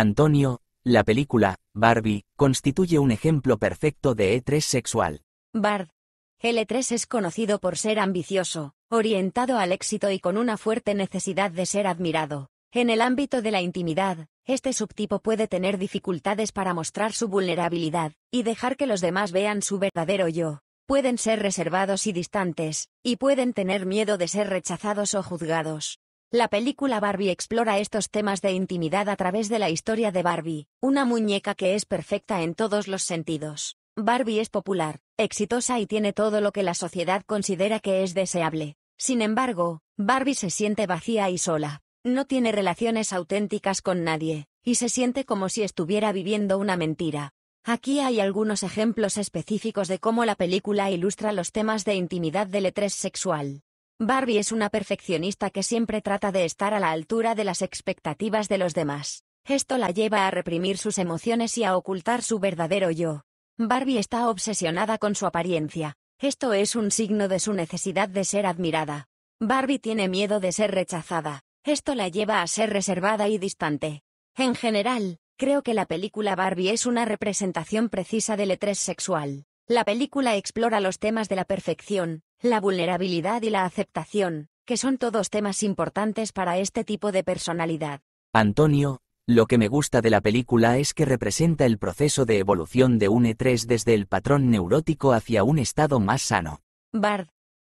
Antonio, la película, Barbie, constituye un ejemplo perfecto de E3 sexual. Bard. e 3 es conocido por ser ambicioso, orientado al éxito y con una fuerte necesidad de ser admirado. En el ámbito de la intimidad, este subtipo puede tener dificultades para mostrar su vulnerabilidad, y dejar que los demás vean su verdadero yo. Pueden ser reservados y distantes, y pueden tener miedo de ser rechazados o juzgados. La película Barbie explora estos temas de intimidad a través de la historia de Barbie, una muñeca que es perfecta en todos los sentidos. Barbie es popular, exitosa y tiene todo lo que la sociedad considera que es deseable. Sin embargo, Barbie se siente vacía y sola. No tiene relaciones auténticas con nadie, y se siente como si estuviera viviendo una mentira. Aquí hay algunos ejemplos específicos de cómo la película ilustra los temas de intimidad del estrés sexual. Barbie es una perfeccionista que siempre trata de estar a la altura de las expectativas de los demás. Esto la lleva a reprimir sus emociones y a ocultar su verdadero yo. Barbie está obsesionada con su apariencia. Esto es un signo de su necesidad de ser admirada. Barbie tiene miedo de ser rechazada. Esto la lleva a ser reservada y distante. En general, creo que la película Barbie es una representación precisa del estrés sexual. La película explora los temas de la perfección, la vulnerabilidad y la aceptación, que son todos temas importantes para este tipo de personalidad. Antonio, lo que me gusta de la película es que representa el proceso de evolución de un E3 desde el patrón neurótico hacia un estado más sano. Bard.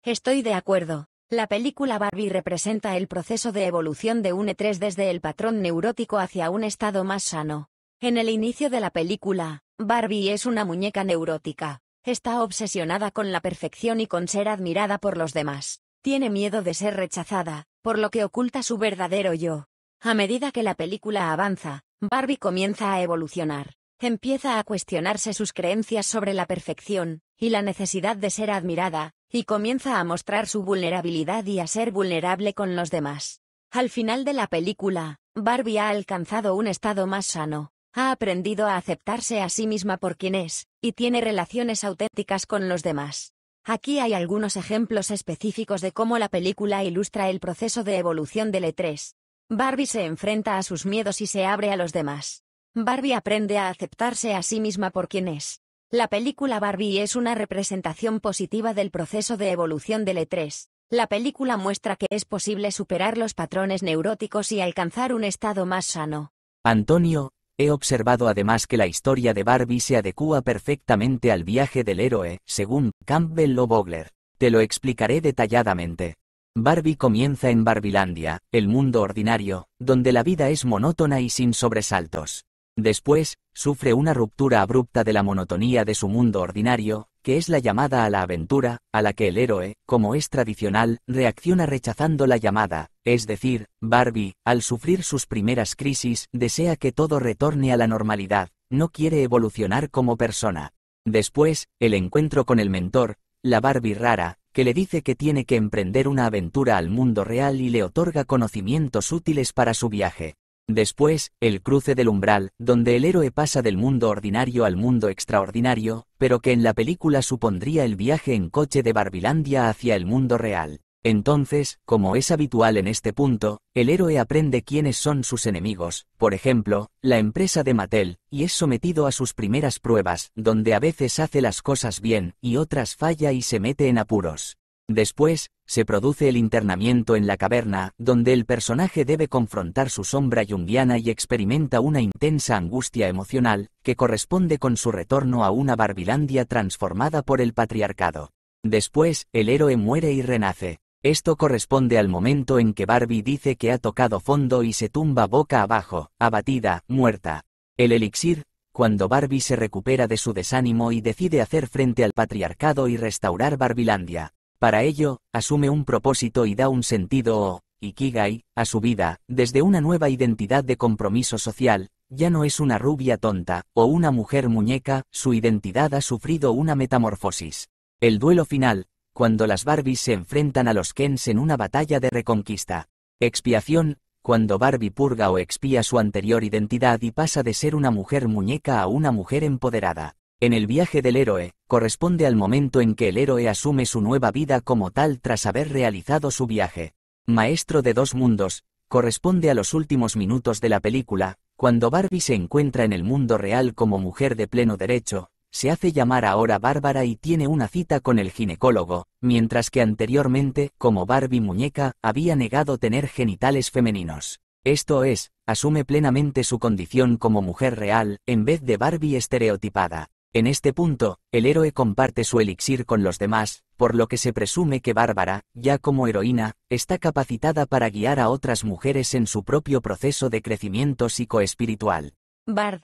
Estoy de acuerdo. La película Barbie representa el proceso de evolución de un E3 desde el patrón neurótico hacia un estado más sano. En el inicio de la película, Barbie es una muñeca neurótica. Está obsesionada con la perfección y con ser admirada por los demás. Tiene miedo de ser rechazada, por lo que oculta su verdadero yo. A medida que la película avanza, Barbie comienza a evolucionar. Empieza a cuestionarse sus creencias sobre la perfección, y la necesidad de ser admirada, y comienza a mostrar su vulnerabilidad y a ser vulnerable con los demás. Al final de la película, Barbie ha alcanzado un estado más sano, ha aprendido a aceptarse a sí misma por quien es, y tiene relaciones auténticas con los demás. Aquí hay algunos ejemplos específicos de cómo la película ilustra el proceso de evolución del E3. Barbie se enfrenta a sus miedos y se abre a los demás. Barbie aprende a aceptarse a sí misma por quien es. La película Barbie es una representación positiva del proceso de evolución del E3. La película muestra que es posible superar los patrones neuróticos y alcanzar un estado más sano. Antonio, He observado además que la historia de Barbie se adecúa perfectamente al viaje del héroe, según Campbell O. Bogler. Te lo explicaré detalladamente. Barbie comienza en Barbilandia, el mundo ordinario, donde la vida es monótona y sin sobresaltos. Después, sufre una ruptura abrupta de la monotonía de su mundo ordinario, que es la llamada a la aventura, a la que el héroe, como es tradicional, reacciona rechazando la llamada, es decir, Barbie, al sufrir sus primeras crisis, desea que todo retorne a la normalidad, no quiere evolucionar como persona. Después, el encuentro con el mentor, la Barbie rara, que le dice que tiene que emprender una aventura al mundo real y le otorga conocimientos útiles para su viaje. Después, el cruce del umbral, donde el héroe pasa del mundo ordinario al mundo extraordinario, pero que en la película supondría el viaje en coche de Barbilandia hacia el mundo real. Entonces, como es habitual en este punto, el héroe aprende quiénes son sus enemigos, por ejemplo, la empresa de Mattel, y es sometido a sus primeras pruebas, donde a veces hace las cosas bien, y otras falla y se mete en apuros. Después, se produce el internamiento en la caverna, donde el personaje debe confrontar su sombra junguiana y experimenta una intensa angustia emocional, que corresponde con su retorno a una Barbilandia transformada por el patriarcado. Después, el héroe muere y renace. Esto corresponde al momento en que Barbie dice que ha tocado fondo y se tumba boca abajo, abatida, muerta. El elixir, cuando Barbie se recupera de su desánimo y decide hacer frente al patriarcado y restaurar Barbilandia. Para ello, asume un propósito y da un sentido o, ikigai, a su vida, desde una nueva identidad de compromiso social, ya no es una rubia tonta, o una mujer muñeca, su identidad ha sufrido una metamorfosis. El duelo final, cuando las Barbies se enfrentan a los Kens en una batalla de reconquista. Expiación, cuando Barbie purga o expía su anterior identidad y pasa de ser una mujer muñeca a una mujer empoderada. En el viaje del héroe, corresponde al momento en que el héroe asume su nueva vida como tal tras haber realizado su viaje. Maestro de dos mundos, corresponde a los últimos minutos de la película, cuando Barbie se encuentra en el mundo real como mujer de pleno derecho, se hace llamar ahora Bárbara y tiene una cita con el ginecólogo, mientras que anteriormente, como Barbie muñeca, había negado tener genitales femeninos. Esto es, asume plenamente su condición como mujer real, en vez de Barbie estereotipada. En este punto, el héroe comparte su elixir con los demás, por lo que se presume que Bárbara, ya como heroína, está capacitada para guiar a otras mujeres en su propio proceso de crecimiento psicoespiritual. Bard.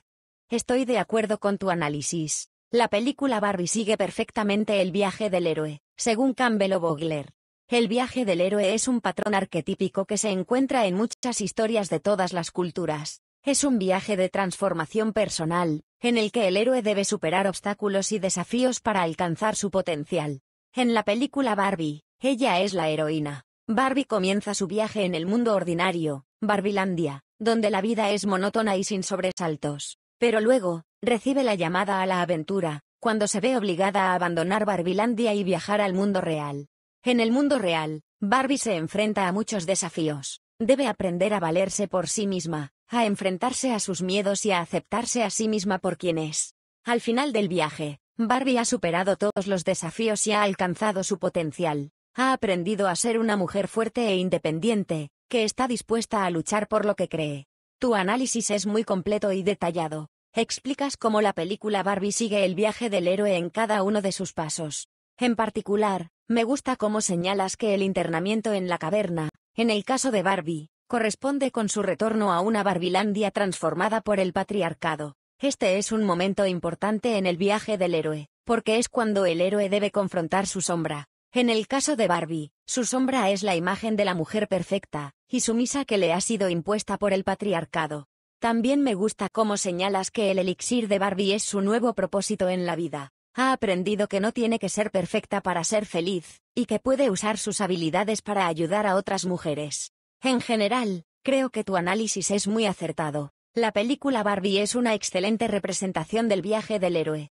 Estoy de acuerdo con tu análisis. La película Barbie sigue perfectamente el viaje del héroe, según Campbell o Bogler. El viaje del héroe es un patrón arquetípico que se encuentra en muchas historias de todas las culturas. Es un viaje de transformación personal, en el que el héroe debe superar obstáculos y desafíos para alcanzar su potencial. En la película Barbie, ella es la heroína. Barbie comienza su viaje en el mundo ordinario, Barbilandia, donde la vida es monótona y sin sobresaltos. Pero luego, recibe la llamada a la aventura, cuando se ve obligada a abandonar Barbilandia y viajar al mundo real. En el mundo real, Barbie se enfrenta a muchos desafíos, Debe aprender a valerse por sí misma, a enfrentarse a sus miedos y a aceptarse a sí misma por quien es. Al final del viaje, Barbie ha superado todos los desafíos y ha alcanzado su potencial. Ha aprendido a ser una mujer fuerte e independiente, que está dispuesta a luchar por lo que cree. Tu análisis es muy completo y detallado. Explicas cómo la película Barbie sigue el viaje del héroe en cada uno de sus pasos. En particular, me gusta cómo señalas que el internamiento en la caverna, en el caso de Barbie, corresponde con su retorno a una Barbilandia transformada por el patriarcado. Este es un momento importante en el viaje del héroe, porque es cuando el héroe debe confrontar su sombra. En el caso de Barbie, su sombra es la imagen de la mujer perfecta y sumisa que le ha sido impuesta por el patriarcado. También me gusta cómo señalas que el elixir de Barbie es su nuevo propósito en la vida. Ha aprendido que no tiene que ser perfecta para ser feliz, y que puede usar sus habilidades para ayudar a otras mujeres. En general, creo que tu análisis es muy acertado. La película Barbie es una excelente representación del viaje del héroe.